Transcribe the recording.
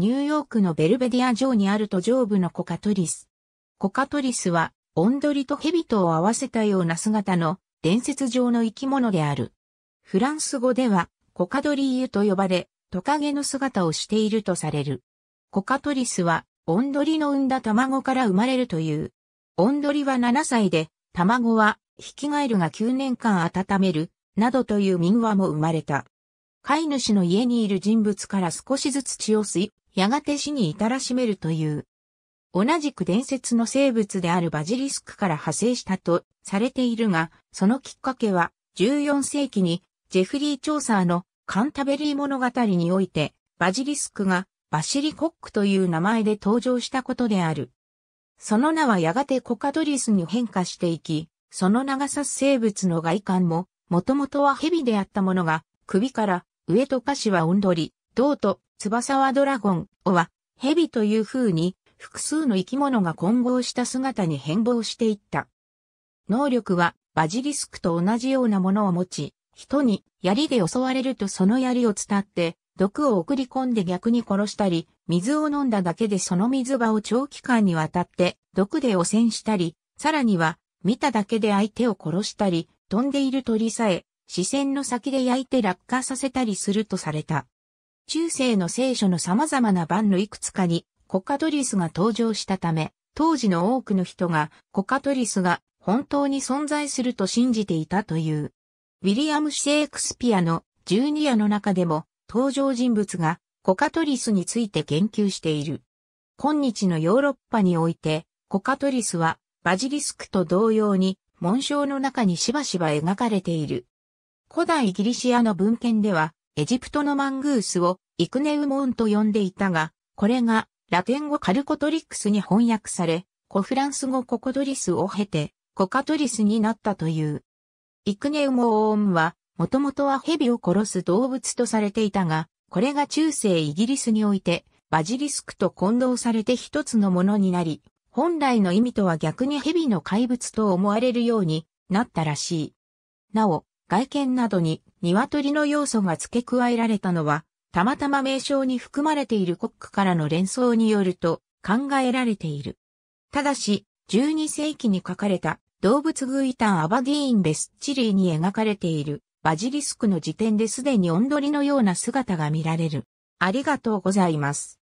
ニューヨークのベルベディア城にある途上部のコカトリス。コカトリスは、オンドリとヘビとを合わせたような姿の伝説上の生き物である。フランス語では、コカドリーユと呼ばれ、トカゲの姿をしているとされる。コカトリスは、オンドリの産んだ卵から生まれるという。オンドリは7歳で、卵は、ヒキガエルが9年間温める、などという民話も生まれた。飼い主の家にいる人物から少しずつ血を吸い、やがて死に至らしめるという。同じく伝説の生物であるバジリスクから派生したとされているが、そのきっかけは14世紀にジェフリー・チョーサーのカンタベリー物語においてバジリスクがバシリコックという名前で登場したことである。その名はやがてコカドリスに変化していき、その長さ生物の外観も、もともとは蛇であったものが、首から上と下肢はうんどり、胴と翼はドラゴン、尾は、蛇という風に、複数の生き物が混合した姿に変貌していった。能力は、バジリスクと同じようなものを持ち、人に槍で襲われるとその槍を伝って、毒を送り込んで逆に殺したり、水を飲んだだけでその水場を長期間にわたって毒で汚染したり、さらには見ただけで相手を殺したり、飛んでいる鳥さえ視線の先で焼いて落下させたりするとされた。中世の聖書の様々な版のいくつかにコカトリスが登場したため、当時の多くの人がコカトリスが本当に存在すると信じていたという。ウィリアム・シェイクスピアの12夜の中でも登場人物がコカトリスについて言及している。今日のヨーロッパにおいてコカトリスはバジリスクと同様に紋章の中にしばしば描かれている。古代ギリシアの文献ではエジプトのマングースをイクネウモンと呼んでいたが、これがラテン語カルコトリックスに翻訳され、古フランス語ココドリスを経て、コカトリスになったという。イクネウモーンは、もともとは蛇を殺す動物とされていたが、これが中世イギリスにおいて、バジリスクと混同されて一つのものになり、本来の意味とは逆に蛇の怪物と思われるようになったらしい。なお、外見などに鶏の要素が付け加えられたのは、たまたま名称に含まれている国クからの連想によると考えられている。ただし、12世紀に書かれた動物グイタン・アバディーン・ベスチリーに描かれているバジリスクの時点ですでにオンドリのような姿が見られる。ありがとうございます。